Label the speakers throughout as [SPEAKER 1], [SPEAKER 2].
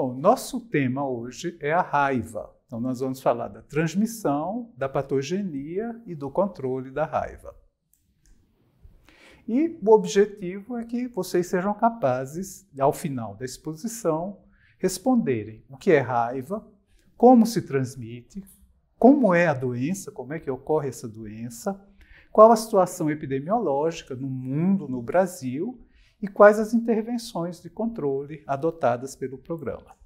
[SPEAKER 1] Bom, nosso tema hoje é a raiva. Então, nós vamos falar da transmissão, da patogenia e do controle da raiva. E o objetivo é que vocês sejam capazes, ao final da exposição, responderem o que é raiva, como se transmite, como é a doença, como é que ocorre essa doença, qual a situação epidemiológica no mundo, no Brasil e quais as intervenções de controle adotadas pelo programa.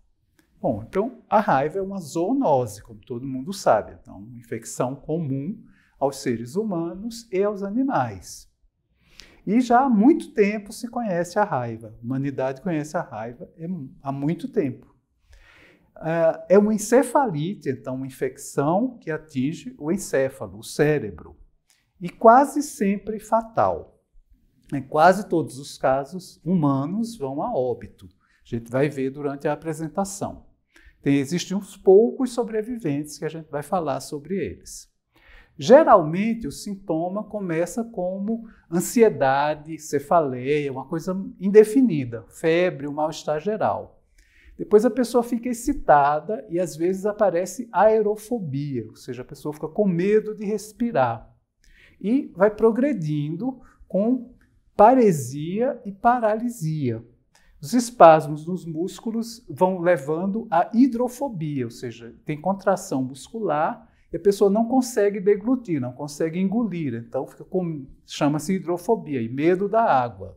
[SPEAKER 1] Bom, então a raiva é uma zoonose, como todo mundo sabe, então uma infecção comum aos seres humanos e aos animais. E já há muito tempo se conhece a raiva. A humanidade conhece a raiva é há muito tempo. É, é uma encefalite, então, uma infecção que atinge o encéfalo, o cérebro, e quase sempre fatal. Em né? quase todos os casos, humanos vão a óbito. A gente vai ver durante a apresentação. Tem, existem uns poucos sobreviventes que a gente vai falar sobre eles. Geralmente, o sintoma começa como ansiedade, cefaleia, uma coisa indefinida, febre, um mal-estar geral. Depois a pessoa fica excitada e às vezes aparece aerofobia, ou seja, a pessoa fica com medo de respirar. E vai progredindo com paresia e paralisia. Os espasmos nos músculos vão levando à hidrofobia, ou seja, tem contração muscular e a pessoa não consegue deglutir, não consegue engolir, então chama-se hidrofobia e medo da água.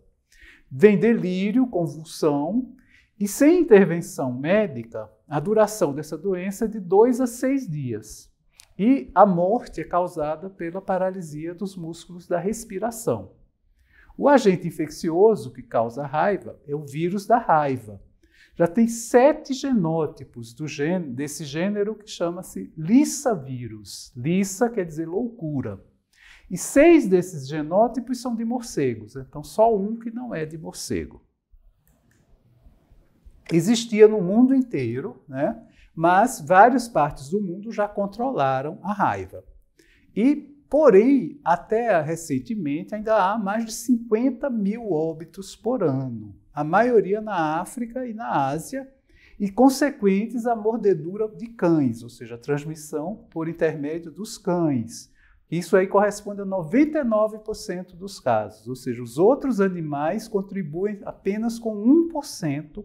[SPEAKER 1] Vem delírio, convulsão, e sem intervenção médica, a duração dessa doença é de dois a seis dias. E a morte é causada pela paralisia dos músculos da respiração. O agente infeccioso que causa raiva é o vírus da raiva. Já tem sete genótipos desse gênero que chama-se lissavírus. Lissa quer dizer loucura. E seis desses genótipos são de morcegos, então só um que não é de morcego. Existia no mundo inteiro, né? mas várias partes do mundo já controlaram a raiva. E Porém, até recentemente, ainda há mais de 50 mil óbitos por ano, a maioria na África e na Ásia, e consequentes à mordedura de cães, ou seja, transmissão por intermédio dos cães. Isso aí corresponde a 99% dos casos, ou seja, os outros animais contribuem apenas com 1%,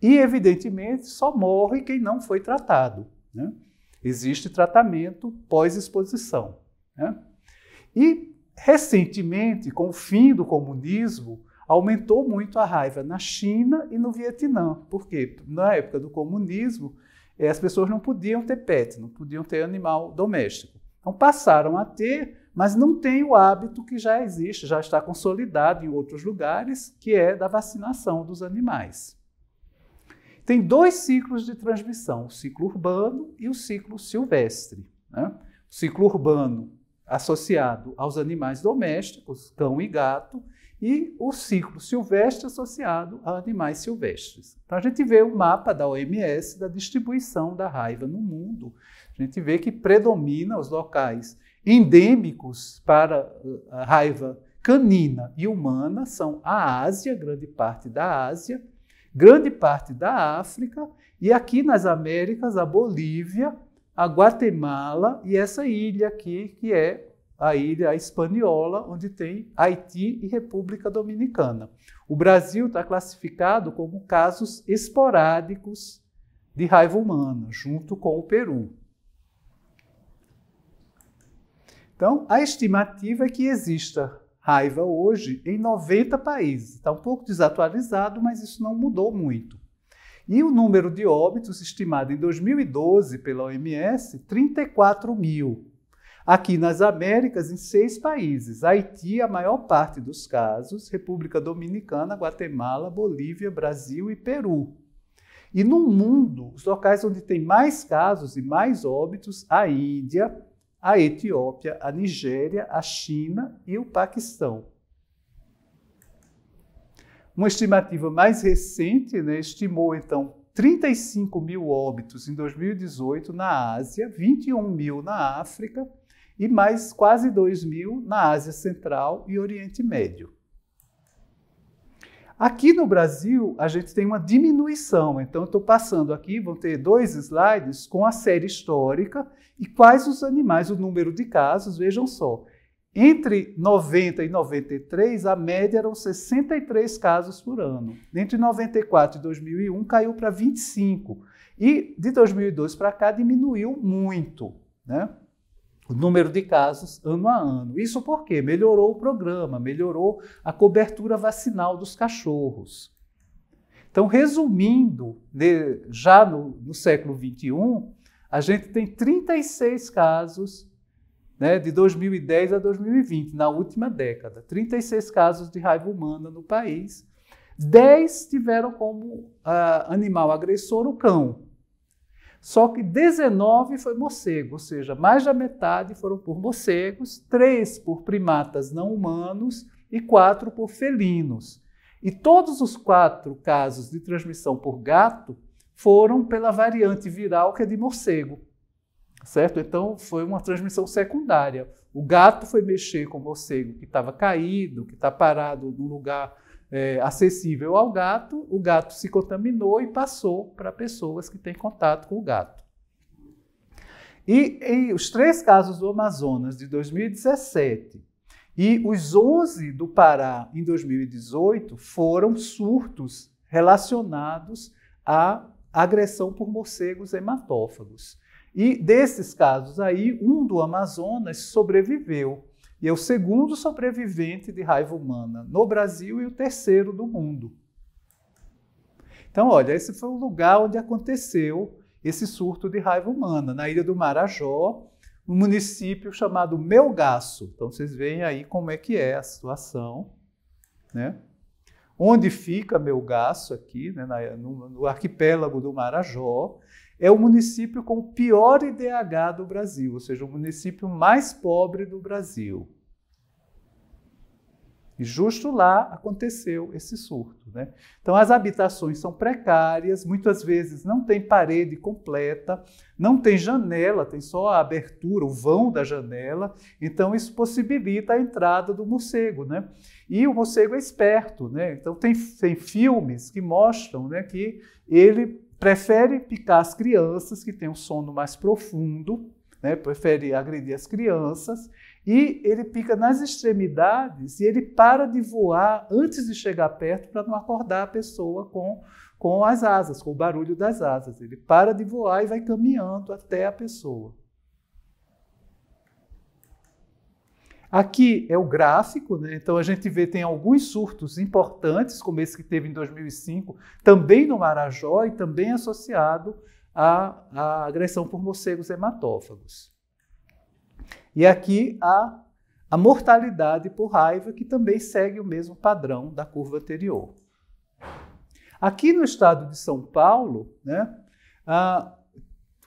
[SPEAKER 1] e evidentemente só morre quem não foi tratado. Né? Existe tratamento pós-exposição. Né? E, recentemente, com o fim do comunismo, aumentou muito a raiva na China e no Vietnã. Por quê? Na época do comunismo, eh, as pessoas não podiam ter pet, não podiam ter animal doméstico. Então passaram a ter, mas não tem o hábito que já existe, já está consolidado em outros lugares, que é da vacinação dos animais. Tem dois ciclos de transmissão, o ciclo urbano e o ciclo silvestre. Né? O ciclo urbano associado aos animais domésticos, cão e gato, e o ciclo silvestre associado a animais silvestres. Então a gente vê o um mapa da OMS da distribuição da raiva no mundo. A gente vê que predomina os locais endêmicos para eh, a raiva canina e humana são a Ásia, grande parte da Ásia, grande parte da África e aqui nas Américas a Bolívia, a Guatemala e essa ilha aqui, que é a ilha espanhola, onde tem Haiti e República Dominicana. O Brasil está classificado como casos esporádicos de raiva humana, junto com o Peru. Então, a estimativa é que exista raiva hoje em 90 países. Está um pouco desatualizado, mas isso não mudou muito. E o número de óbitos, estimado em 2012 pela OMS, 34 mil. Aqui nas Américas, em seis países: Haiti, a maior parte dos casos, República Dominicana, Guatemala, Bolívia, Brasil e Peru. E no mundo, os locais onde tem mais casos e mais óbitos: a Índia, a Etiópia, a Nigéria, a China e o Paquistão. Uma estimativa mais recente né, estimou então 35 mil óbitos em 2018 na Ásia, 21 mil na África e mais quase 2 mil na Ásia Central e Oriente Médio. Aqui no Brasil, a gente tem uma diminuição, então estou passando aqui, vão ter dois slides com a série histórica e quais os animais, o número de casos, vejam só. Entre 90 e 93, a média eram 63 casos por ano. Entre 94 e 2001, caiu para 25. E de 2002 para cá, diminuiu muito né? o número de casos ano a ano. Isso porque melhorou o programa, melhorou a cobertura vacinal dos cachorros. Então, resumindo, né, já no, no século XXI, a gente tem 36 casos né, de 2010 a 2020, na última década. 36 casos de raiva humana no país. 10 tiveram como ah, animal agressor o cão. Só que 19 foi morcego, ou seja, mais da metade foram por morcegos, 3 por primatas não humanos e 4 por felinos. E todos os quatro casos de transmissão por gato foram pela variante viral que é de morcego certo? Então foi uma transmissão secundária. O gato foi mexer com o morcego que estava caído, que está parado num lugar é, acessível ao gato, o gato se contaminou e passou para pessoas que têm contato com o gato. E, e os três casos do Amazonas de 2017 e os 11 do Pará em 2018 foram surtos relacionados à agressão por morcegos hematófagos. E desses casos aí, um do Amazonas sobreviveu. E é o segundo sobrevivente de raiva humana no Brasil e o terceiro do mundo. Então, olha, esse foi o lugar onde aconteceu esse surto de raiva humana, na ilha do Marajó, um município chamado Melgaço. Então, vocês veem aí como é que é a situação, né? Onde fica Melgaço aqui, né, no, no arquipélago do Marajó, é o município com o pior IDH do Brasil, ou seja, o município mais pobre do Brasil. E justo lá aconteceu esse surto. Né? Então, as habitações são precárias, muitas vezes não tem parede completa, não tem janela, tem só a abertura, o vão da janela. Então, isso possibilita a entrada do morcego. Né? E o morcego é esperto, né? então, tem, tem filmes que mostram né, que ele prefere picar as crianças que têm um sono mais profundo, né? prefere agredir as crianças, e ele pica nas extremidades e ele para de voar antes de chegar perto para não acordar a pessoa com, com as asas, com o barulho das asas. Ele para de voar e vai caminhando até a pessoa. Aqui é o gráfico, né? então a gente vê tem alguns surtos importantes, como esse que teve em 2005, também no Marajó e também associado à, à agressão por morcegos hematófagos. E aqui a, a mortalidade por raiva, que também segue o mesmo padrão da curva anterior. Aqui no estado de São Paulo, né,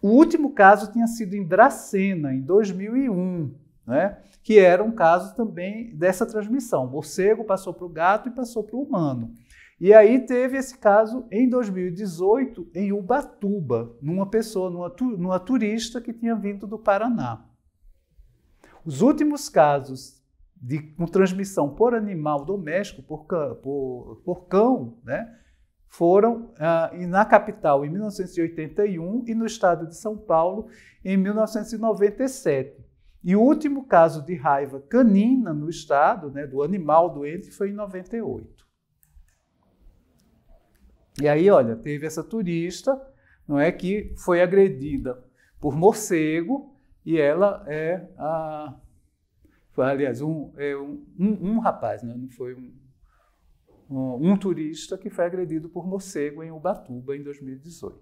[SPEAKER 1] o último caso tinha sido em Dracena, em 2001 né? que era um caso também dessa transmissão. O morcego passou para o gato e passou para o humano. E aí teve esse caso em 2018 em Ubatuba, numa pessoa, numa, numa turista que tinha vindo do Paraná. Os últimos casos de com transmissão por animal doméstico, por, por, por cão, né, foram ah, na capital em 1981 e no estado de São Paulo em 1997. E o último caso de raiva canina no estado, né, do animal doente, foi em 98. E aí, olha, teve essa turista, não é que foi agredida por morcego e ela é a foi, aliás, um, é um, um, um rapaz, né, não foi um, um, um turista que foi agredido por morcego em Ubatuba em 2018.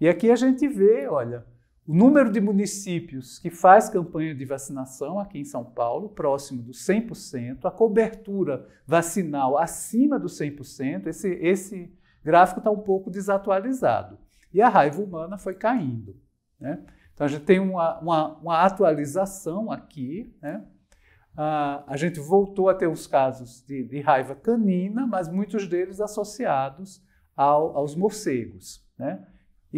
[SPEAKER 1] E aqui a gente vê, olha, o número de municípios que faz campanha de vacinação aqui em São Paulo, próximo do 100%, a cobertura vacinal acima do 100%, esse, esse gráfico está um pouco desatualizado. E a raiva humana foi caindo. Né? Então a gente tem uma, uma, uma atualização aqui. Né? Ah, a gente voltou a ter os casos de, de raiva canina, mas muitos deles associados ao, aos morcegos. Né?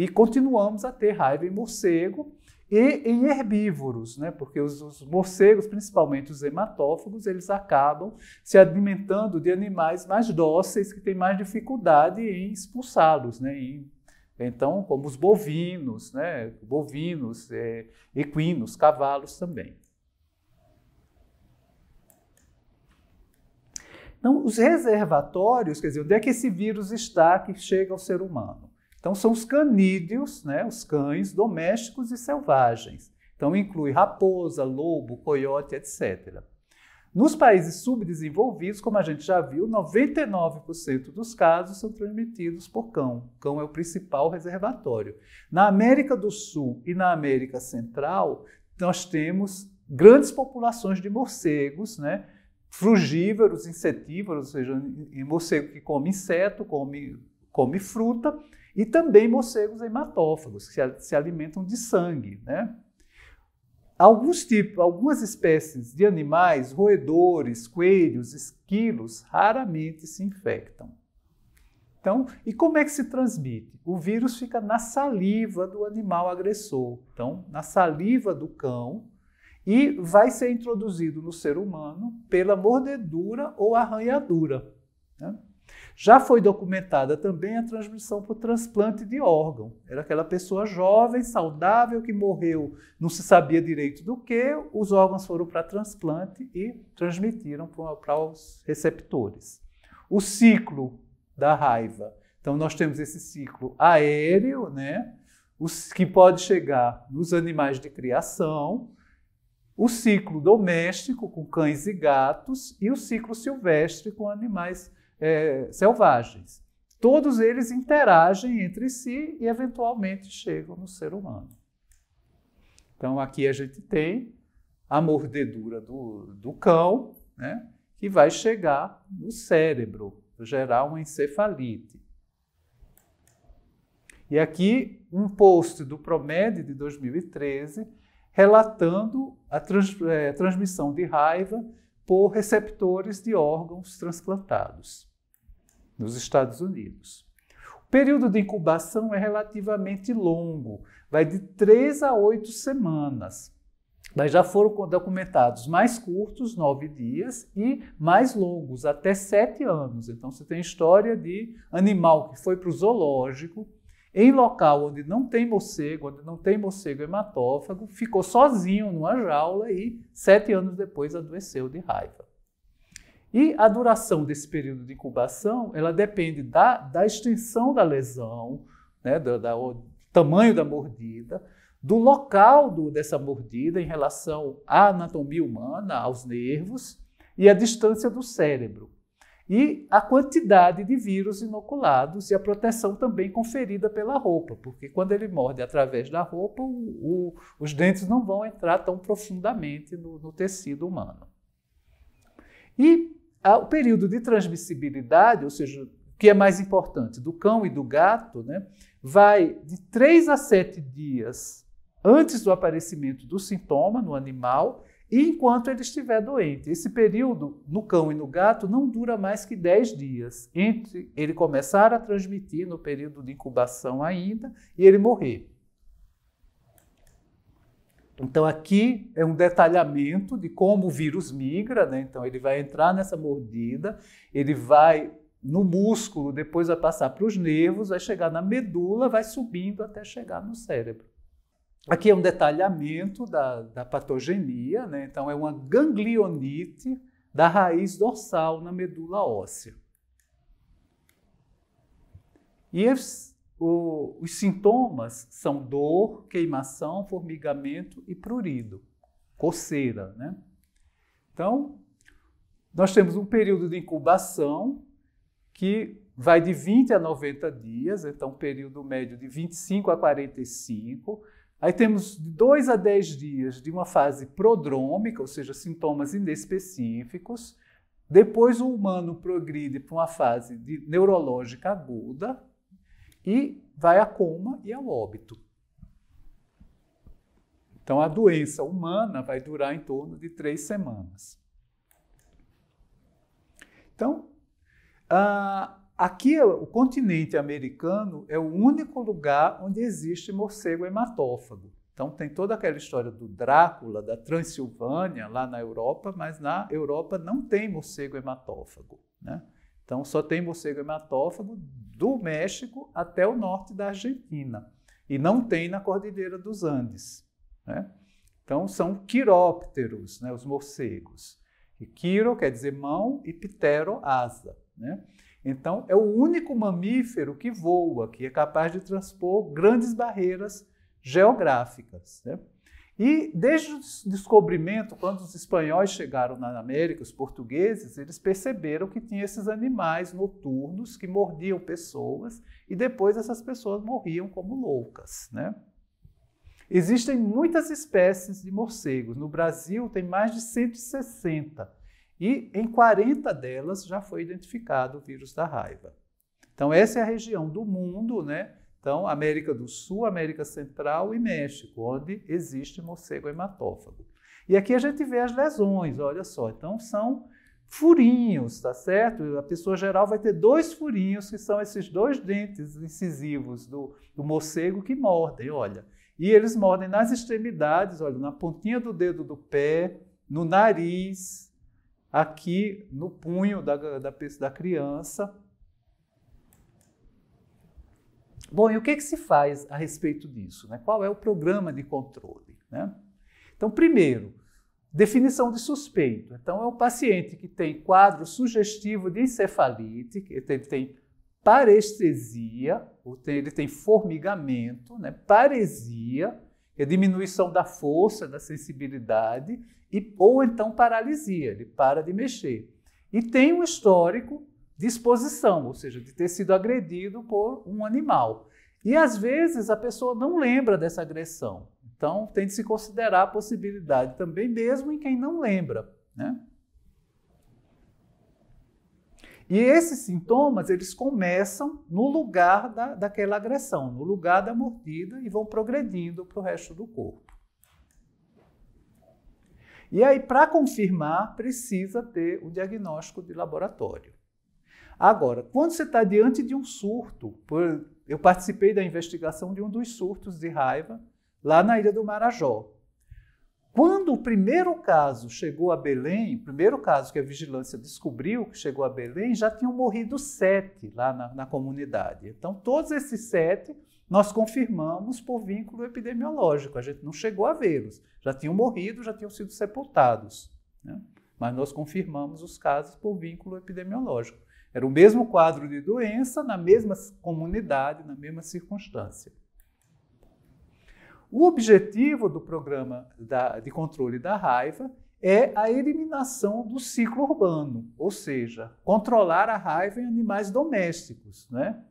[SPEAKER 1] E continuamos a ter raiva em morcego e em herbívoros, né? porque os, os, morcegos, principalmente os hematófagos, eles acabam se alimentando de animais mais dóceis, que têm mais dificuldade em expulsá-los. Né? então, como os bovinos, né? bovinos, é, equinos, cavalos também. Então, os reservatórios, quer dizer, onde é que esse vírus está que chega ao ser humano? Então, são os canídeos, né, os cães domésticos e selvagens. Então, inclui raposa, lobo, coiote, etc. Nos países subdesenvolvidos, como a gente já viu, 99% dos casos são transmitidos por cão. cão é o principal reservatório. Na América do Sul e na América Central, nós temos grandes populações de morcegos, né? frugívoros, insetívoros, ou seja, morcego que come inseto, come, come fruta, e também morcegos hematófagos, que se, alimentam de sangue. Né? Alguns tipos, algumas espécies de animais, roedores, coelhos, esquilos, raramente se infectam. Então, e como é que se transmite? O vírus fica na saliva do animal agressor, então, na saliva do cão, e vai ser introduzido no ser humano pela mordedura ou arranhadura. Né? Já foi documentada também a transmissão por transplante de órgão. Era aquela pessoa jovem, saudável, que morreu, não se sabia direito do que, os órgãos foram para transplante e transmitiram para os receptores. O ciclo da raiva. Então, nós temos esse ciclo aéreo, né? Os, que pode chegar nos animais de criação, o ciclo doméstico com cães e gatos e o ciclo silvestre com animais é, selvagens. Todos eles interagem entre si e eventualmente chegam no ser humano. Então aqui a gente tem a mordedura do, do cão, né, que vai chegar no cérebro, gerar uma encefalite. E aqui um post do Promed de 2013 relatando a trans, é, transmissão de raiva por receptores de órgãos transplantados nos Estados Unidos. O período de incubação é relativamente longo, vai de três a oito semanas. Mas já foram documentados mais curtos, nove dias, e mais longos, até sete anos. Então você tem história de animal que foi para o zoológico, em local onde não tem morcego, onde não tem morcego hematófago, ficou sozinho numa jaula e sete anos depois adoeceu de raiva. E a duração desse período de incubação, ela depende da, da extensão da lesão, né, do, da, do tamanho da mordida, do local do, dessa mordida em relação à anatomia humana, aos nervos, e a distância do cérebro. E a quantidade de vírus inoculados e a proteção também conferida pela roupa, porque quando ele morde através da roupa, o, o, os dentes não vão entrar tão profundamente no, no tecido humano. E ah, o período de transmissibilidade, ou seja, o que é mais importante, do cão e do gato, né, vai de 3 a 7 dias antes do aparecimento do sintoma no animal e enquanto ele estiver doente. Esse período no cão e no gato não dura mais que 10 dias, entre ele começar a transmitir no período de incubação ainda e ele morrer. Então, aqui é um detalhamento de como o vírus migra, né? Então, ele vai entrar nessa mordida, ele vai no músculo, depois vai passar para os nervos, vai chegar na medula, vai subindo até chegar no cérebro. Aqui é um detalhamento da, da patogenia, né? Então, é uma ganglionite da raiz dorsal na medula óssea. E o, os sintomas são dor, queimação, formigamento e prurido, coceira. Né? Então, nós temos um período de incubação que vai de 20 a 90 dias, então um período médio de 25 a 45. Aí temos de 2 a 10 dias de uma fase prodrômica, ou seja, sintomas inespecíficos. Depois o humano progride para uma fase neurológica aguda, e vai a coma e ao é óbito. Então, a doença humana vai durar em torno de três semanas. Então, aqui o continente americano é o único lugar onde existe morcego hematófago. Então, tem toda aquela história do Drácula, da Transilvânia, lá na Europa, mas na Europa não tem morcego hematófago. Né? Então, só tem morcego hematófago do México até o norte da Argentina. E não tem na Cordilheira dos Andes. Né? Então, são quirópteros, né, os morcegos. E quiro quer dizer mão e ptero, asa. Né? Então, é o único mamífero que voa, que é capaz de transpor grandes barreiras geográficas. Né? E desde o descobrimento, quando os espanhóis chegaram na América, os portugueses, eles perceberam que tinha esses animais noturnos que mordiam pessoas e depois essas pessoas morriam como loucas, né? Existem muitas espécies de morcegos. No Brasil tem mais de 160 e em 40 delas já foi identificado o vírus da raiva. Então essa é a região do mundo, né, então, América do Sul, América Central e México, onde existe morcego hematófago. E aqui a gente vê as lesões, olha só. Então, são furinhos, tá certo? A pessoa geral vai ter dois furinhos, que são esses dois dentes incisivos do, do morcego que mordem, olha. E eles mordem nas extremidades, olha, na pontinha do dedo do pé, no nariz, aqui no punho da, da, da criança, Bom, e o que, que se faz a respeito disso? Né? Qual é o programa de controle? Né? Então, primeiro, definição de suspeito. Então, é um paciente que tem quadro sugestivo de encefalite, ele tem parestesia, ele tem formigamento, né? paresia, é diminuição da força, da sensibilidade, e, ou então paralisia, ele para de mexer. E tem um histórico disposição, ou seja, de ter sido agredido por um animal. E às vezes a pessoa não lembra dessa agressão. Então tem de se considerar a possibilidade também, mesmo em quem não lembra. Né? E esses sintomas, eles começam no lugar da, daquela agressão, no lugar da mordida e vão progredindo para o resto do corpo. E aí, para confirmar, precisa ter o diagnóstico de laboratório. Agora, quando você está diante de um surto, por, eu participei da investigação de um dos surtos de raiva lá na Ilha do Marajó. Quando o primeiro caso chegou a Belém, o primeiro caso que a vigilância descobriu que chegou a Belém, já tinham morrido sete lá na, na comunidade. Então, todos esses sete nós confirmamos por vínculo epidemiológico, a gente não chegou a vê-los. Já tinham morrido, já tinham sido sepultados. Né? Mas nós confirmamos os casos por vínculo epidemiológico. Era o mesmo quadro de doença na mesma comunidade, na mesma circunstância. O objetivo do programa de controle da raiva é a eliminação do ciclo urbano, ou seja, controlar a raiva em animais domésticos, né?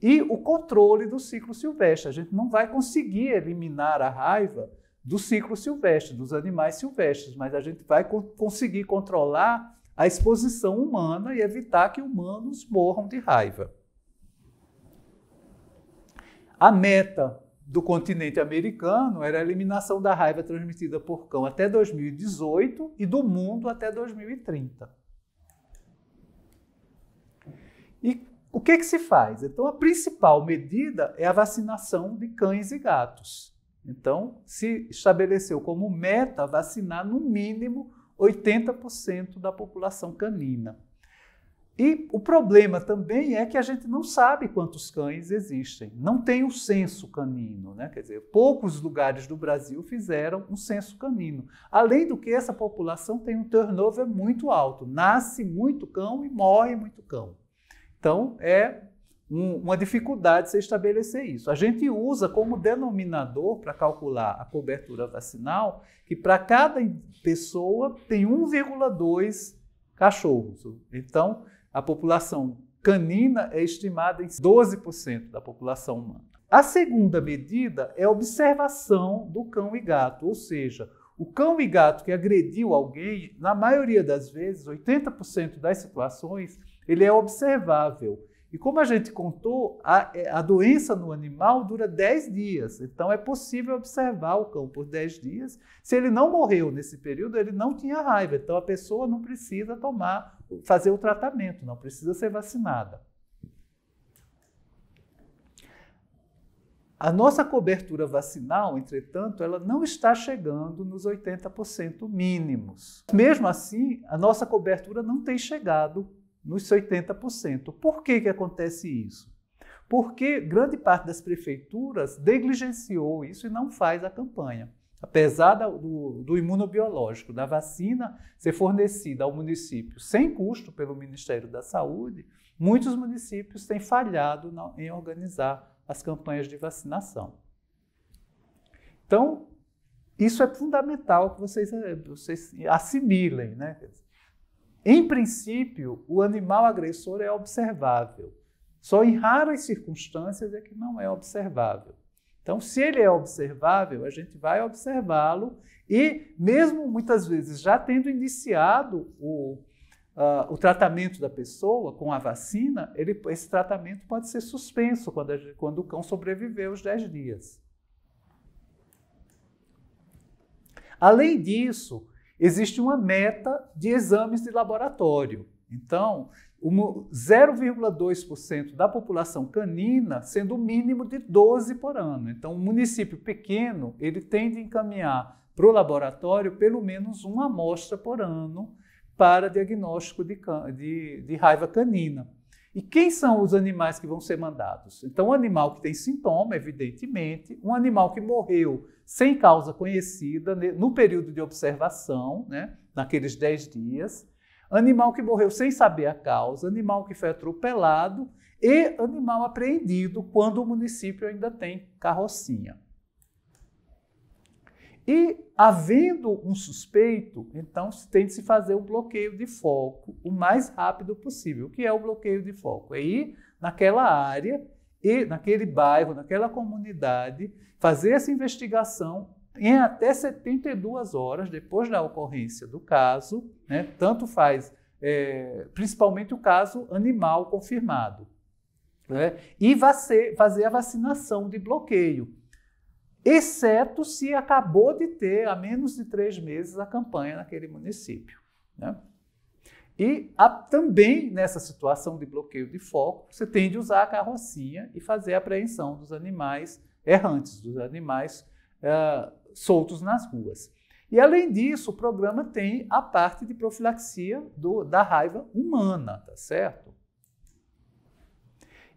[SPEAKER 1] E o controle do ciclo silvestre. A gente não vai conseguir eliminar a raiva do ciclo silvestre, dos animais silvestres, mas a gente vai conseguir controlar a exposição humana e evitar que humanos morram de raiva. A meta do continente americano era a eliminação da raiva transmitida por cão até 2018 e do mundo até 2030. E o que, é que se faz? Então, a principal medida é a vacinação de cães e gatos. Então, se estabeleceu como meta vacinar no mínimo 80% da população canina. E o problema também é que a gente não sabe quantos cães existem. Não tem o censo canino, né? Quer dizer, poucos lugares do Brasil fizeram um censo canino. Além do que, essa população tem um turnover muito alto. Nasce muito cão e morre muito cão. Então, é um, uma dificuldade se estabelecer isso. A gente usa como denominador para calcular a cobertura vacinal que para cada pessoa tem 1,2 cachorros. Então, a população canina é estimada em 12% da população humana. A segunda medida é a observação do cão e gato, ou seja, o cão e gato que agrediu alguém, na maioria das vezes, 80% das situações, ele é observável. E como a gente contou, a, é, a doença no animal dura 10 dias. Então é possível observar o cão por 10 dias. Se ele não morreu nesse período, ele não tinha raiva. Então a pessoa não precisa tomar, fazer o tratamento, não precisa ser vacinada. A nossa cobertura vacinal, entretanto, ela não está chegando nos 80% mínimos. Mesmo assim, a nossa cobertura não tem chegado nos 80%. Por que, que acontece isso? Porque grande parte das prefeituras negligenciou isso e não faz a campanha. Apesar do, do imunobiológico, da vacina ser fornecida ao município sem custo pelo Ministério da Saúde, muitos municípios têm falhado em organizar as campanhas de vacinação. Então, isso é fundamental que vocês, eh, vocês assimilem, né? Em princípio, o animal agressor é observável. Só em raras circunstâncias é que não é observável. Então, se ele é observável, a gente vai observá-lo e, mesmo muitas vezes já tendo iniciado o, uh, o tratamento da pessoa com a vacina, ele, esse tratamento pode ser suspenso quando, a, quando o cão sobreviver os 10 dias. Além disso, existe uma meta de exames de laboratório. Então, 0,2% da população canina, sendo o mínimo de 12 por ano. Então, um município pequeno, ele tem de encaminhar para o laboratório pelo menos uma amostra por ano para diagnóstico de, de, de raiva canina. E quem são os animais que vão ser mandados? Então, um animal que tem sintoma, evidentemente, um animal que morreu sem causa conhecida, no período de observação, né, naqueles 10 dias, animal que morreu sem saber a causa, animal que foi atropelado e animal apreendido quando o município ainda tem carrocinha. E, havendo um suspeito, então tem de se fazer um bloqueio de foco o mais rápido possível. O que é o bloqueio de foco? É ir naquela área e naquele bairro, naquela comunidade, fazer essa investigação em até 72 horas depois da ocorrência do caso, né, tanto faz, é, principalmente o caso animal confirmado, né, e vace, fazer a vacinação de bloqueio, exceto se acabou de ter, há menos de três meses, a campanha naquele município. Né. E a, também nessa situação de bloqueio de foco, você tem de usar a carrocinha e fazer a apreensão dos animais errantes, dos animais eh, soltos nas ruas. E além disso, o programa tem a parte de profilaxia do, da raiva humana, tá certo?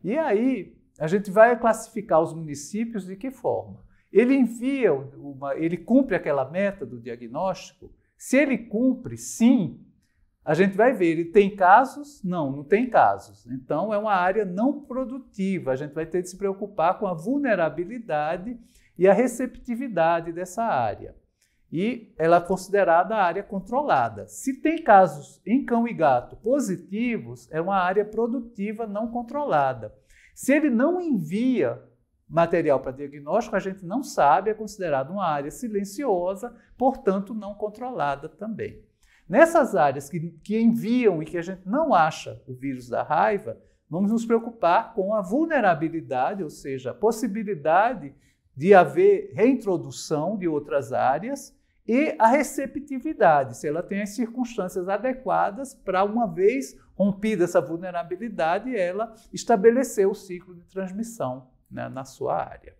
[SPEAKER 1] E aí a gente vai classificar os municípios de que forma? Ele envia, uma, ele cumpre aquela meta do diagnóstico? Se ele cumpre, sim, a gente vai ver, ele tem casos? Não, não tem casos. Então, é uma área não produtiva. A gente vai ter de se preocupar com a vulnerabilidade e a receptividade dessa área. E ela é considerada a área controlada. Se tem casos em cão e gato positivos, é uma área produtiva não controlada. Se ele não envia material para diagnóstico, a gente não sabe, é considerado uma área silenciosa, portanto, não controlada também. Nessas áreas que, que enviam e que a gente não acha o vírus da raiva, vamos nos preocupar com a vulnerabilidade, ou seja, a possibilidade de haver reintrodução de outras áreas e a receptividade, se ela tem as circunstâncias adequadas para, uma vez rompida essa vulnerabilidade, ela estabelecer o ciclo de transmissão né, na sua área.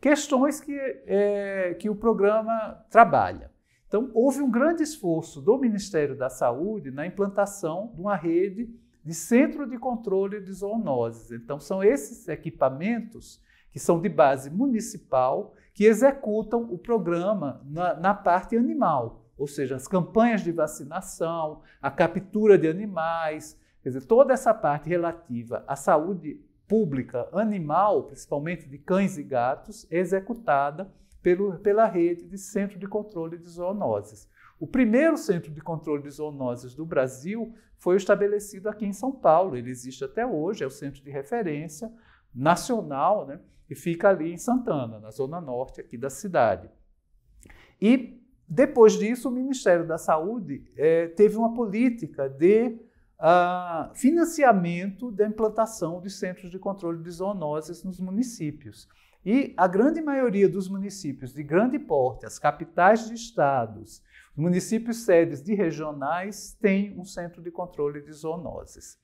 [SPEAKER 1] Questões que, é, que o programa trabalha. Então, houve um grande esforço do Ministério da Saúde na implantação de uma rede de centro de controle de zoonoses. Então, são esses equipamentos que são de base municipal que executam o programa na, na parte animal, ou seja, as campanhas de vacinação, a captura de animais, quer dizer, toda essa parte relativa à saúde pública animal, principalmente de cães e gatos, é executada pelo, pela rede de centro de controle de zoonoses. O primeiro centro de controle de zoonoses do Brasil foi estabelecido aqui em São Paulo. Ele existe até hoje, é o centro de referência nacional, né? E fica ali em Santana, na zona norte aqui da cidade. E depois disso, o Ministério da Saúde eh, teve uma política de ah, financiamento da implantação de centros de controle de zoonoses nos municípios. E a grande maioria dos municípios de grande porte, as capitais de estados, municípios sedes de regionais, tem um centro de controle de zoonoses.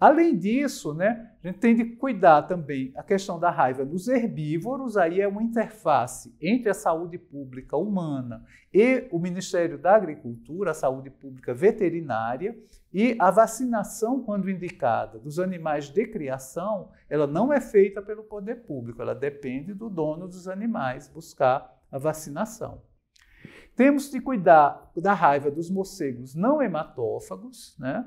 [SPEAKER 1] Além disso, né, a gente tem de cuidar também a questão da raiva dos herbívoros, aí é uma interface entre a saúde pública humana e o Ministério da Agricultura, a saúde pública veterinária, e a vacinação, quando indicada, dos animais de criação, ela não é feita pelo poder público, ela depende do dono dos animais buscar a vacinação. Temos de cuidar da raiva dos morcegos não hematófagos, né?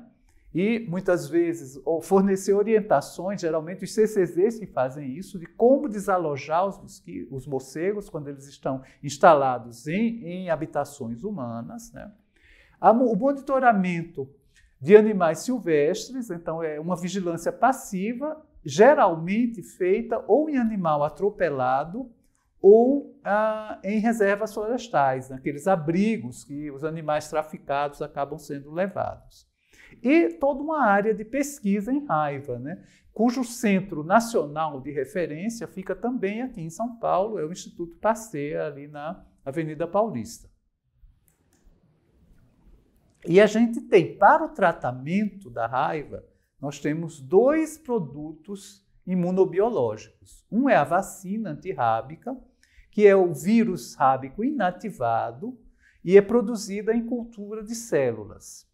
[SPEAKER 1] e muitas vezes fornecer orientações, geralmente os CCZs que fazem isso, de como desalojar os, mosquitos, os morcegos quando eles estão instalados em, em habitações humanas. Né? O monitoramento de animais silvestres, então é uma vigilância passiva, geralmente feita ou em animal atropelado ou ah, em reservas florestais, naqueles abrigos que os animais traficados acabam sendo levados e toda uma área de pesquisa em raiva, né? cujo centro nacional de referência fica também aqui em São Paulo, é o Instituto Passeia, ali na Avenida Paulista. E a gente tem, para o tratamento da raiva, nós temos dois produtos imunobiológicos. Um é a vacina antirrábica, que é o vírus rábico inativado e é produzida em cultura de células.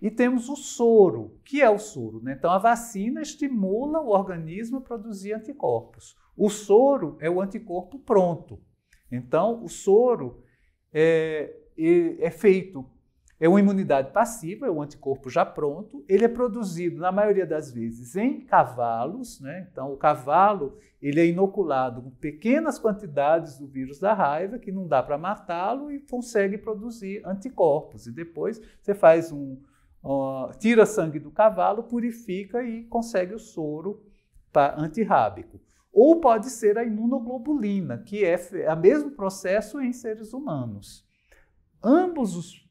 [SPEAKER 1] E temos o soro. que é o soro? Né? Então, a vacina estimula o organismo a produzir anticorpos. O soro é o anticorpo pronto. Então, o soro é, é, é feito, é uma imunidade passiva, é um anticorpo já pronto. Ele é produzido, na maioria das vezes, em cavalos. Né? Então, o cavalo ele é inoculado com pequenas quantidades do vírus da raiva, que não dá para matá-lo, e consegue produzir anticorpos. E depois você faz um ó, tira sangue do cavalo, purifica e consegue o soro tá, antirrábico. Ou pode ser a imunoglobulina, que é, é o mesmo processo em seres humanos. Ambos os,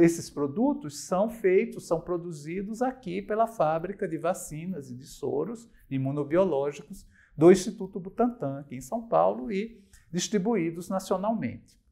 [SPEAKER 1] esses produtos são feitos, são produzidos aqui pela fábrica de vacinas e de soros imunobiológicos do Instituto Butantan, aqui em São Paulo, e distribuídos nacionalmente.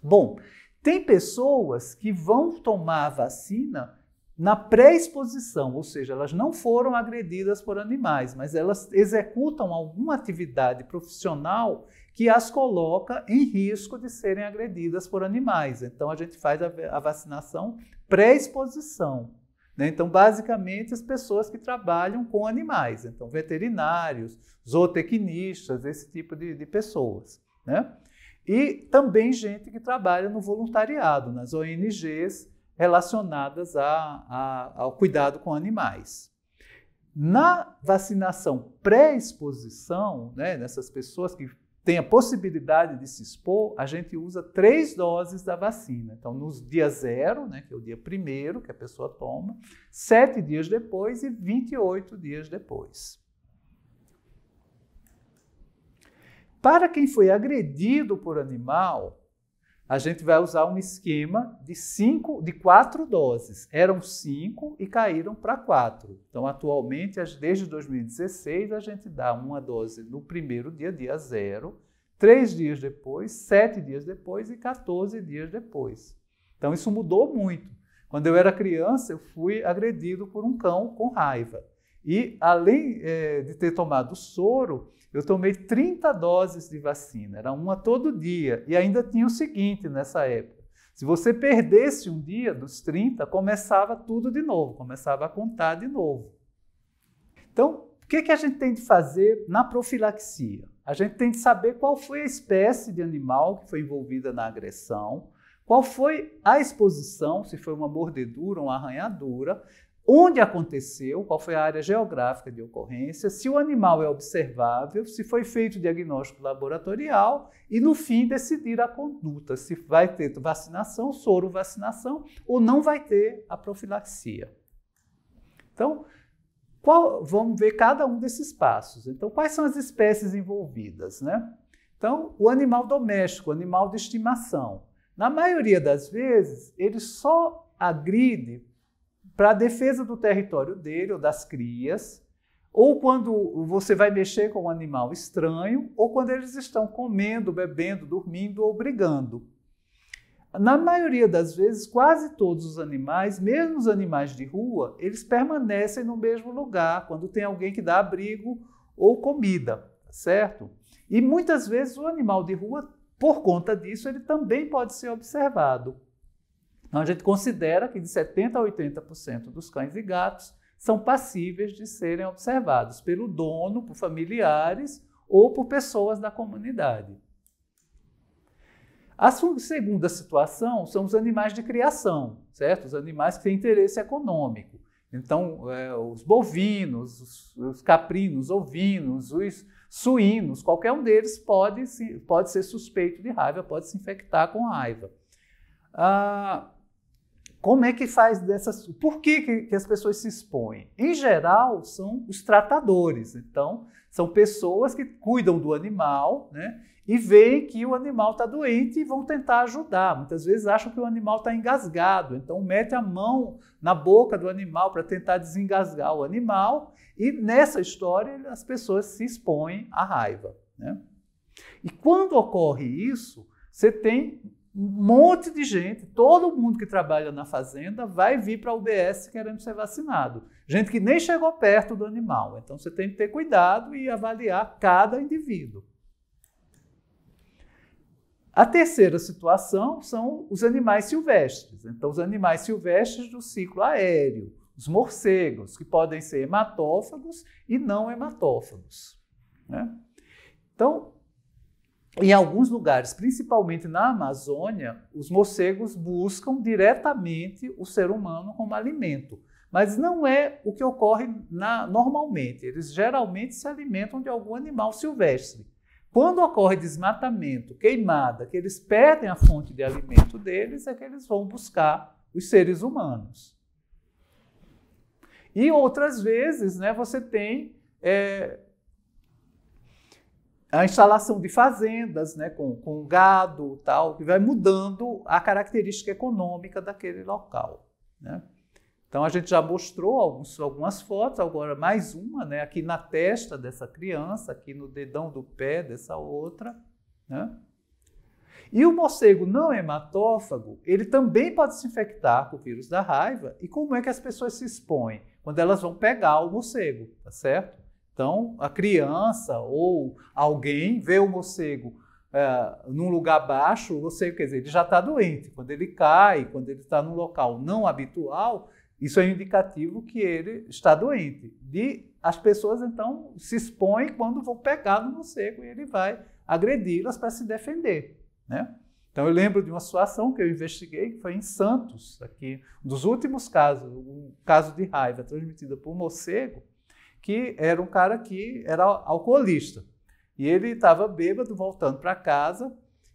[SPEAKER 1] Bom, tem pessoas que vão tomar a vacina na pré-exposição, ou seja, elas não foram agredidas por animais, mas elas executam alguma atividade profissional que as coloca em risco de serem agredidas por animais. Então a gente faz a vacinação pré-exposição. Né? Então, basicamente, as pessoas que trabalham com animais, então veterinários, zootecnistas, esse tipo de, de pessoas. Né? E também gente que trabalha no voluntariado, nas ONGs relacionadas a, a, ao cuidado com animais. Na vacinação pré-exposição, né, nessas pessoas que têm a possibilidade de se expor, a gente usa três doses da vacina. Então, no dia zero, né, que é o dia primeiro que a pessoa toma, sete dias depois e 28 dias depois. Para quem foi agredido por animal, a gente vai usar um esquema de cinco, de quatro doses. Eram cinco e caíram para quatro. Então, atualmente, desde 2016, a gente dá uma dose no primeiro dia, dia zero, três dias depois, sete dias depois e 14 dias depois. Então, isso mudou muito. Quando eu era criança, eu fui agredido por um cão com raiva. E, além é, de ter tomado soro, eu tomei 30 doses de vacina, era uma todo dia, e ainda tinha o seguinte nessa época. Se você perdesse um dia dos 30, começava tudo de novo, começava a contar de novo. Então, o que, que a gente tem de fazer na profilaxia? A gente tem de saber qual foi a espécie de animal que foi envolvida na agressão, qual foi a exposição, se foi uma mordedura, uma arranhadura, onde aconteceu, qual foi a área geográfica de ocorrência, se o animal é observável, se foi feito o diagnóstico laboratorial e, no fim, decidir a conduta, se vai ter vacinação, soro vacinação ou não vai ter a profilaxia. Então, qual, vamos ver cada um desses passos. Então, quais são as espécies envolvidas? Né? Então, o animal doméstico, o animal de estimação. Na maioria das vezes, ele só agride para a defesa do território dele ou das crias, ou quando você vai mexer com um animal estranho, ou quando eles estão comendo, bebendo, dormindo ou brigando. Na maioria das vezes, quase todos os animais, mesmo os animais de rua, eles permanecem no mesmo lugar quando tem alguém que dá abrigo ou comida, certo? E muitas vezes o animal de rua, por conta disso, ele também pode ser observado. Então a gente considera que de 70% a 80% dos cães e gatos são passíveis de serem observados pelo dono, por familiares ou por pessoas da comunidade. A segunda situação são os animais de criação, certo? Os animais que têm interesse econômico. Então, é, os bovinos, os, os, caprinos, ovinos, os suínos, qualquer um deles pode, se, pode ser suspeito de raiva, pode se infectar com raiva. Ah, como é que faz dessas. Por que, que, que as pessoas se expõem? Em geral, são os tratadores. Então, são pessoas que cuidam do animal, né? E veem que o animal está doente e vão tentar ajudar. Muitas vezes acham que o animal está engasgado, então mete a mão na boca do animal para tentar desengasgar o animal. E nessa história as pessoas se expõem à raiva. Né? E quando ocorre isso, você tem um monte de gente, todo mundo que trabalha na fazenda vai vir para a UBS querendo ser vacinado. Gente que nem chegou perto do animal. Então você tem que ter cuidado e avaliar cada indivíduo. A terceira situação são os animais silvestres. Então, os animais silvestres do ciclo aéreo, os morcegos, que podem ser hematófagos e não hematófagos. Né? Então, em alguns lugares, principalmente na Amazônia, os morcegos buscam diretamente o ser humano como alimento. Mas não é o que ocorre na, normalmente. Eles geralmente se alimentam de algum animal silvestre. Quando ocorre desmatamento, queimada, que eles perdem a fonte de alimento deles, é que eles vão buscar os seres humanos. E outras vezes, né, você tem é, a instalação de fazendas né, com, com gado tal, que vai mudando a característica econômica daquele local. Né? Então a gente já mostrou alguns, algumas fotos, agora mais uma, né, aqui na testa dessa criança, aqui no dedão do pé dessa outra. Né? E o morcego não hematófago, ele também pode se infectar com o vírus da raiva. E como é que as pessoas se expõem? Quando elas vão pegar o morcego, tá certo? Então, a criança ou alguém vê o morcego é, num lugar baixo, o morcego, quer dizer, ele já está doente. Quando ele cai, quando ele está num local não habitual, isso é indicativo que ele está doente. E as pessoas, então, se expõem quando vão pegar no morcego e ele vai agredi-las para se defender. Né? Então, eu lembro de uma situação que eu investiguei, que foi em Santos, aqui, um dos últimos casos, um caso de raiva transmitida por morcego, que era um cara que era alcoolista. E ele estava bêbado, voltando para casa,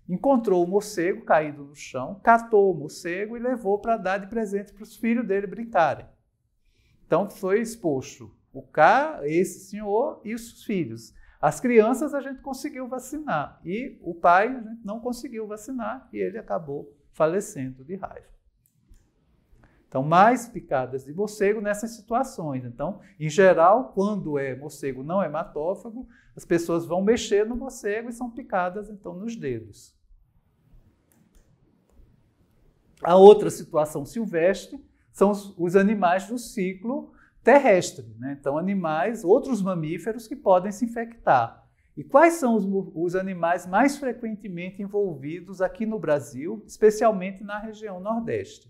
[SPEAKER 1] encontrou o morcego caído no chão, catou o morcego e levou para dar de presente para os filhos dele brincarem. Então foi exposto o cara, esse senhor e os filhos. As crianças a gente conseguiu vacinar e o pai a gente não conseguiu vacinar e ele acabou falecendo de raiva. Então, mais picadas de morcego nessas situações. Então, em geral, quando é morcego não hematófago, as pessoas vão mexer no morcego e são picadas, então, nos dedos. A outra situação silvestre são os, os animais do ciclo terrestre. Né? Então, animais, outros mamíferos que podem se infectar. E quais são os, os, animais mais frequentemente envolvidos aqui no Brasil, especialmente na região Nordeste?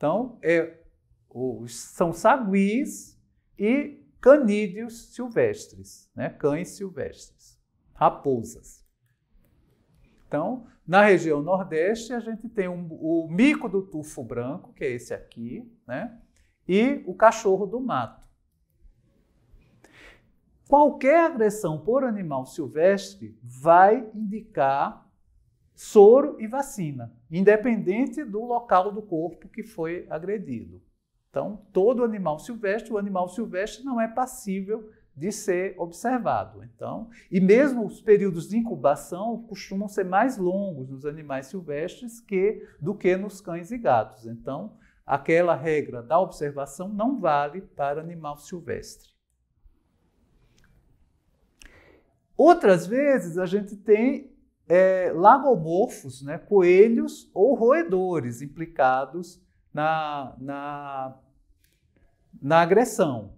[SPEAKER 1] Então, é, os, são saguis e canídeos silvestres, né? cães silvestres, raposas. Então, na região nordeste, a gente tem um, o mico do tufo branco, que é esse aqui, né? e o cachorro do mato. Qualquer agressão por animal silvestre vai indicar soro e vacina independente do local do corpo que foi agredido. Então, todo animal silvestre, o animal silvestre não é passível de ser observado. Então, e mesmo os períodos de incubação costumam ser mais longos nos animais silvestres que do que nos cães e gatos. Então, aquela regra da observação não vale para animal silvestre. Outras vezes a gente tem é, lagomorfos, né, coelhos ou roedores implicados na, na, na agressão.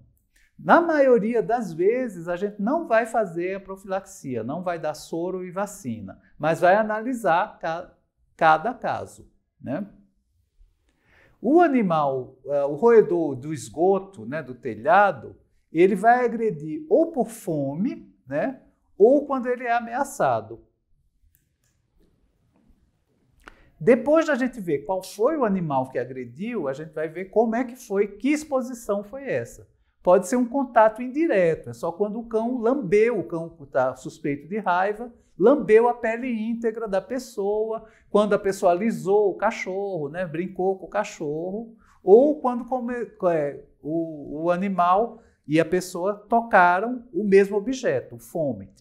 [SPEAKER 1] Na maioria das vezes, a gente não vai fazer a profilaxia, não vai dar soro e vacina, mas vai analisar ca cada caso. Né? O animal, é, o roedor do esgoto, né, do telhado, ele vai agredir ou por fome, né, ou quando ele é ameaçado. Depois da gente ver qual foi o animal que agrediu, a gente vai ver como é que foi, que exposição foi essa. Pode ser um contato indireto, é só quando o cão lambeu, o cão está suspeito de raiva, lambeu a pele íntegra da pessoa, quando a pessoa alisou o cachorro, né, brincou com o cachorro, ou quando come, é, o, o, animal e a pessoa tocaram o mesmo objeto, o fômite.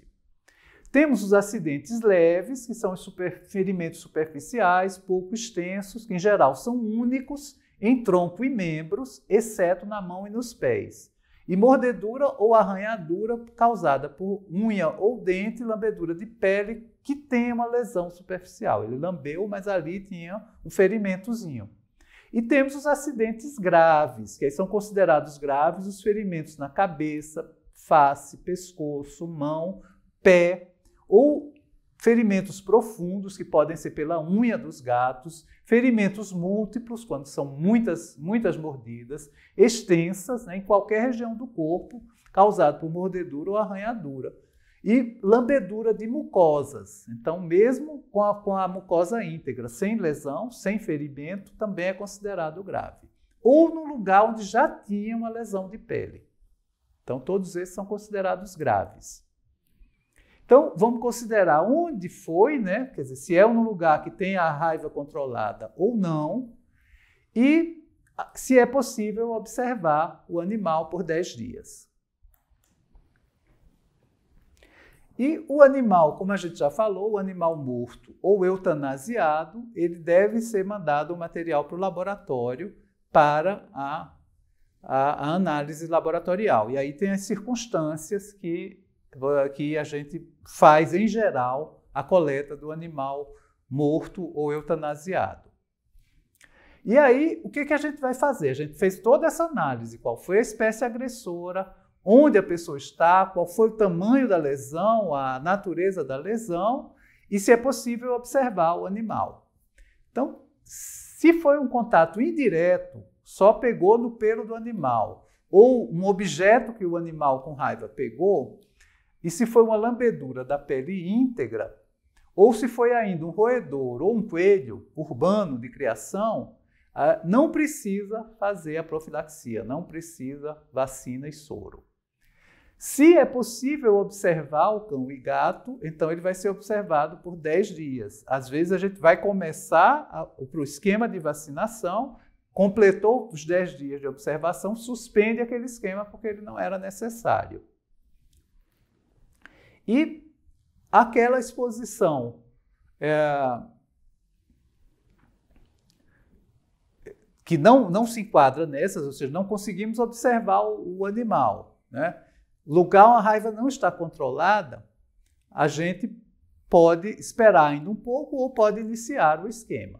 [SPEAKER 1] Temos os acidentes leves, que são os super, ferimentos superficiais, pouco extensos, que em geral são únicos em tronco e membros, exceto na mão e nos pés. E mordedura ou arranhadura causada por unha ou dente, lambedura de pele que tem uma lesão superficial. Ele lambeu, mas ali tinha um ferimentozinho. E temos os acidentes graves, que aí são considerados graves os ferimentos na cabeça, face, pescoço, mão, pé, ou ferimentos profundos, que podem ser pela unha dos gatos, ferimentos múltiplos, quando são muitas, muitas mordidas, extensas, né, em qualquer região do corpo, causado por mordedura ou arranhadura. E lambedura de mucosas. Então, mesmo com a, com a mucosa íntegra, sem lesão, sem ferimento, também é considerado grave. Ou no lugar onde já tinha uma lesão de pele. Então, todos esses são considerados graves. Então, vamos considerar onde foi, né? Quer dizer, se é num lugar que tem a raiva controlada ou não, e se é possível observar o animal por 10 dias. E o animal, como a gente já falou, o animal morto ou eutanasiado, ele deve ser mandado o material para o laboratório para a, a, a análise laboratorial. E aí tem as circunstâncias que que a gente faz, em geral, a coleta do animal morto ou eutanasiado. E aí, o que, que a gente vai fazer? A gente fez toda essa análise: qual foi a espécie agressora, onde a pessoa está, qual foi o tamanho da lesão, a natureza da lesão e se é possível observar o animal. Então, se foi um contato indireto, só pegou no pelo do animal, ou um objeto que o animal com raiva pegou, e se foi uma lambedura da pele íntegra, ou se foi ainda um roedor ou um coelho urbano de criação, ah, não precisa fazer a profilaxia, não precisa vacina e soro. Se é possível observar o cão e gato, então ele vai ser observado por 10 dias. Às vezes a gente vai começar para o esquema de vacinação, completou os 10 dias de observação, suspende aquele esquema porque ele não era necessário. E aquela exposição é, que não, não se enquadra nessas, ou seja, não conseguimos observar o, o animal. Né? Lugar onde a raiva não está controlada, a gente pode esperar ainda um pouco ou pode iniciar o esquema.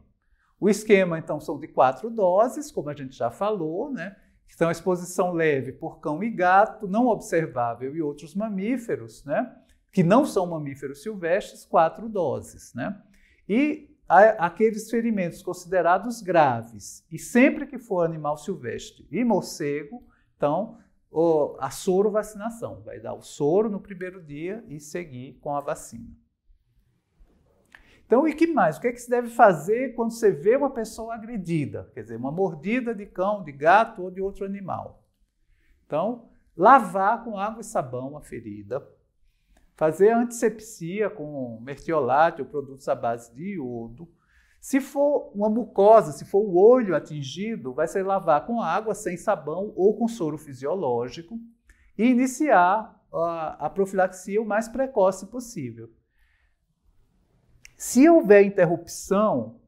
[SPEAKER 1] O esquema, então, são de quatro doses, como a gente já falou, né? Então, exposição leve por cão e gato, não observável e outros mamíferos, né? que não são mamíferos silvestres, quatro doses. Né? E aqueles ferimentos considerados graves, e sempre que for animal silvestre e morcego, então o, a soro vacinação, vai dar o soro no primeiro dia e seguir com a vacina. Então, e que mais? O que, é que se deve fazer quando você vê uma pessoa agredida? Quer dizer, uma mordida de cão, de gato ou de outro animal. Então, lavar com água e sabão a ferida, fazer antisepsia com mertiolate ou produtos à base de iodo. Se for uma mucosa, se for o olho atingido, vai ser lavar com água, sem sabão ou com soro fisiológico e iniciar a, a profilaxia o mais precoce possível. Se houver interrupção,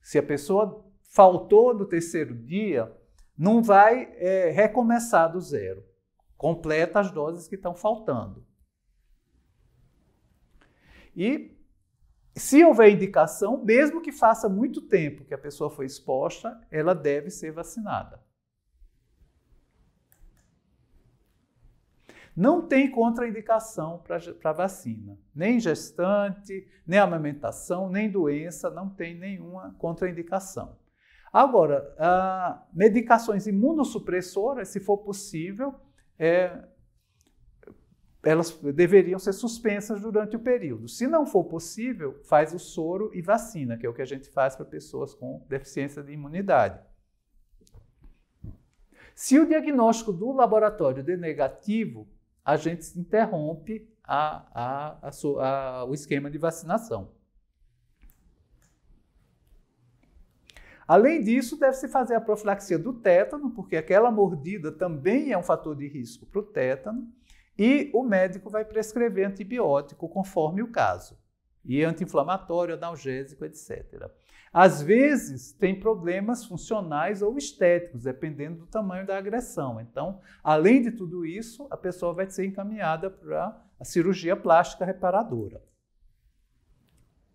[SPEAKER 1] se a pessoa faltou do terceiro dia, não vai é, recomeçar do zero. Completa as doses que estão faltando. E se houver indicação, mesmo que faça muito tempo que a pessoa foi exposta, ela deve ser vacinada. Não tem contraindicação para vacina, nem gestante, nem amamentação, nem doença, não tem nenhuma contraindicação. Agora, ah, medicações imunossupressoras, se for possível, é, elas deveriam ser suspensas durante o período. Se não for possível, faz o soro e vacina, que é o que a gente faz para pessoas com deficiência de imunidade. Se o diagnóstico do laboratório der negativo, a gente interrompe a, a, a, o esquema de vacinação. Além disso, deve-se fazer a profilaxia do tétano, porque aquela mordida também é um fator de risco para o tétano. E o médico vai prescrever antibiótico conforme o caso, e é anti-inflamatório, analgésico, etc. Às vezes, tem problemas funcionais ou estéticos, dependendo do tamanho da agressão. Então, além de tudo isso, a pessoa vai ser encaminhada para a cirurgia plástica reparadora.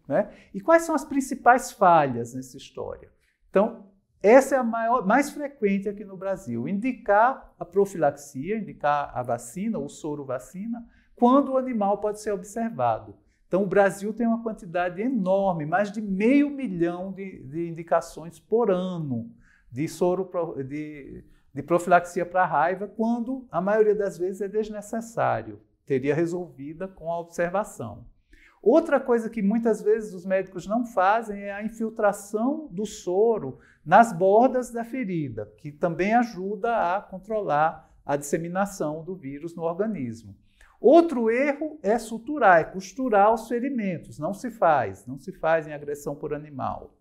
[SPEAKER 1] Né? E quais são as principais falhas nessa história? Então, essa é a maior, mais frequente aqui no Brasil. Indicar a profilaxia, indicar a vacina, o soro vacina, quando o animal pode ser observado. Então, o Brasil tem uma quantidade enorme, mais de meio milhão de, de indicações por ano de soro de, de profilaxia para raiva, quando a maioria das vezes é desnecessário. Teria resolvida com a observação. Outra coisa que muitas vezes os médicos não fazem é a infiltração do soro nas bordas da ferida, que também ajuda a controlar a disseminação do vírus no organismo. Outro erro é suturar, é costurar os ferimentos. Não se faz, não se faz em agressão por animal.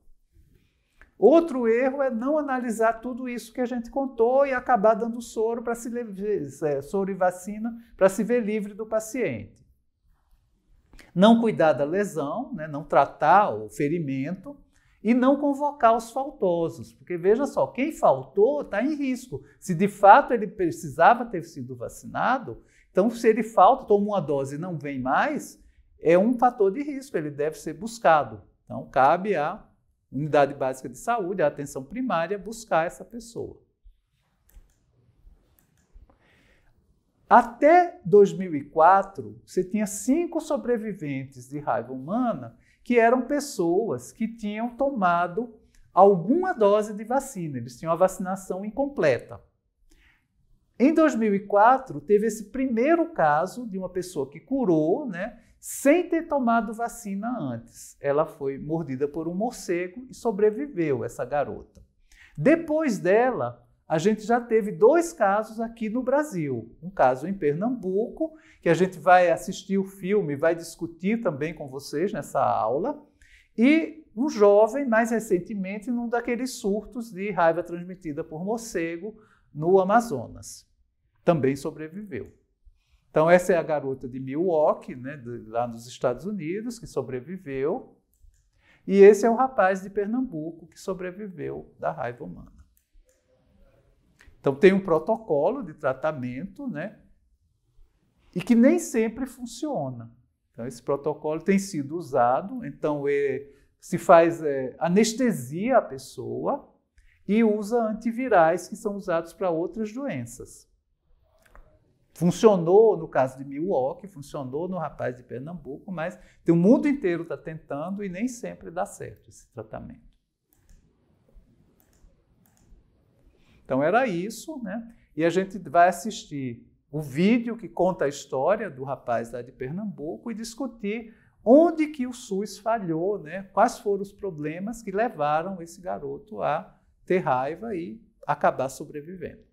[SPEAKER 1] Outro erro é não analisar tudo isso que a gente contou e acabar dando soro para se é, soro e vacina para se ver livre do paciente não cuidar da lesão, né, não tratar o ferimento e não convocar os faltosos, porque veja só, quem faltou está em risco. Se de fato ele precisava ter sido vacinado, então se ele falta, toma uma dose e não vem mais, é um fator de risco, ele deve ser buscado. Então cabe à unidade básica de saúde, à atenção primária, buscar essa pessoa. Até 2004, você tinha cinco sobreviventes de raiva humana que eram pessoas que tinham tomado alguma dose de vacina, eles tinham a vacinação incompleta. Em 2004, teve esse primeiro caso de uma pessoa que curou, né, sem ter tomado vacina antes. Ela foi mordida por um morcego e sobreviveu, essa garota. Depois dela, a gente já teve dois casos aqui no Brasil. Um caso em Pernambuco, que a gente vai assistir o filme, vai discutir também com vocês nessa aula, e um jovem, mais recentemente, num daqueles surtos de raiva transmitida por morcego no Amazonas. Também sobreviveu. Então, essa é a garota de Milwaukee, né, lá nos Estados Unidos, que sobreviveu. E esse é o rapaz de Pernambuco que sobreviveu da raiva humana. Então tem um protocolo de tratamento, né? E que nem sempre funciona. Então esse protocolo tem sido usado, então é, se faz é, anestesia à pessoa e usa antivirais que são usados para outras doenças. Funcionou no caso de Milwaukee, funcionou no rapaz de Pernambuco, mas o mundo inteiro está tentando e nem sempre dá certo esse tratamento. Então era isso, né? E a gente vai assistir o vídeo que conta a história do rapaz lá de Pernambuco e discutir onde que o SUS falhou, né? Quais foram os problemas que levaram esse garoto a ter raiva e acabar sobrevivendo.